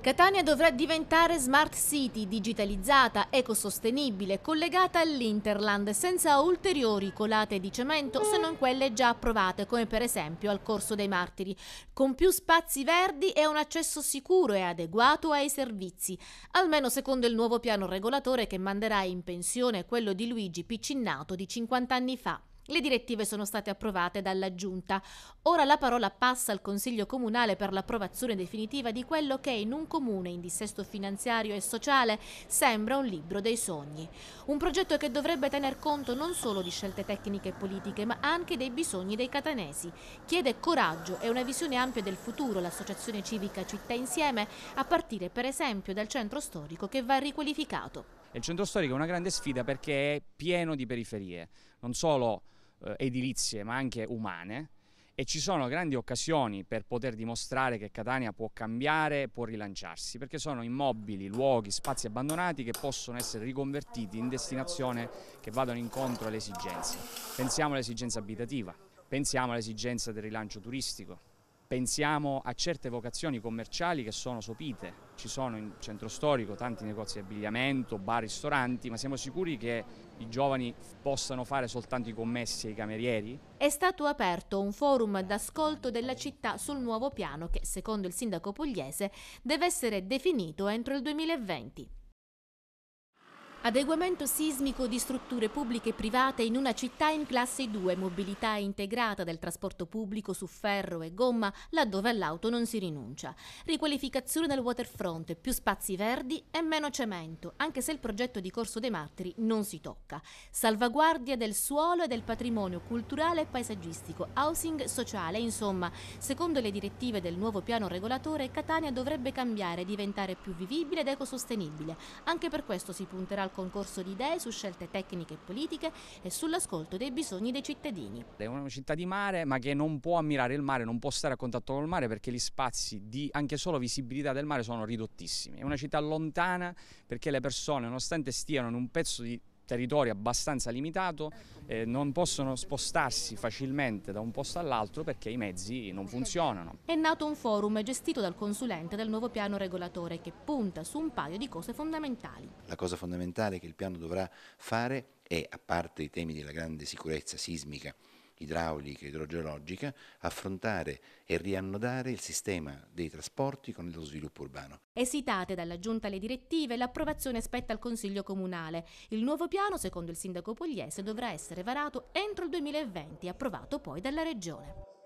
Catania dovrà diventare smart city, digitalizzata, ecosostenibile, collegata all'Interland, senza ulteriori colate di cemento se non quelle già approvate, come per esempio al Corso dei Martiri, con più spazi verdi e un accesso sicuro e adeguato ai servizi, almeno secondo il nuovo piano regolatore che manderà in pensione quello di Luigi Piccinnato di 50 anni fa. Le direttive sono state approvate dalla Giunta. Ora la parola passa al Consiglio Comunale per l'approvazione definitiva di quello che in un comune in dissesto finanziario e sociale sembra un libro dei sogni. Un progetto che dovrebbe tener conto non solo di scelte tecniche e politiche, ma anche dei bisogni dei catanesi. Chiede coraggio e una visione ampia del futuro l'associazione civica Città Insieme, a partire per esempio dal centro storico che va riqualificato. Il centro storico è una grande sfida perché è pieno di periferie, non solo eh, edilizie ma anche umane e ci sono grandi occasioni per poter dimostrare che Catania può cambiare, può rilanciarsi, perché sono immobili, luoghi, spazi abbandonati che possono essere riconvertiti in destinazione che vadano incontro alle esigenze. Pensiamo all'esigenza abitativa, pensiamo all'esigenza del rilancio turistico, Pensiamo a certe vocazioni commerciali che sono sopite, ci sono in centro storico tanti negozi di abbigliamento, bar, ristoranti, ma siamo sicuri che i giovani possano fare soltanto i commessi e i camerieri? È stato aperto un forum d'ascolto della città sul nuovo piano che, secondo il sindaco pugliese, deve essere definito entro il 2020. Adeguamento sismico di strutture pubbliche e private in una città in classe 2, mobilità integrata del trasporto pubblico su ferro e gomma laddove all'auto non si rinuncia. Riqualificazione del waterfront, più spazi verdi e meno cemento, anche se il progetto di Corso dei Martiri non si tocca. Salvaguardia del suolo e del patrimonio culturale e paesaggistico, housing sociale, insomma, secondo le direttive del nuovo piano regolatore Catania dovrebbe cambiare e diventare più vivibile ed ecosostenibile. Anche per questo si punterà al al concorso di idee su scelte tecniche e politiche e sull'ascolto dei bisogni dei cittadini. È una città di mare ma che non può ammirare il mare, non può stare a contatto col mare perché gli spazi di anche solo visibilità del mare sono ridottissimi. È una città lontana perché le persone nonostante stiano in un pezzo di territorio abbastanza limitato, eh, non possono spostarsi facilmente da un posto all'altro perché i mezzi non funzionano. È nato un forum gestito dal consulente del nuovo piano regolatore che punta su un paio di cose fondamentali. La cosa fondamentale che il piano dovrà fare è, a parte i temi della grande sicurezza sismica idraulica e idrogeologica, affrontare e riannodare il sistema dei trasporti con lo sviluppo urbano. Esitate dalla Giunta le direttive, l'approvazione spetta al Consiglio Comunale. Il nuovo piano, secondo il sindaco Pugliese, dovrà essere varato entro il 2020 e approvato poi dalla Regione.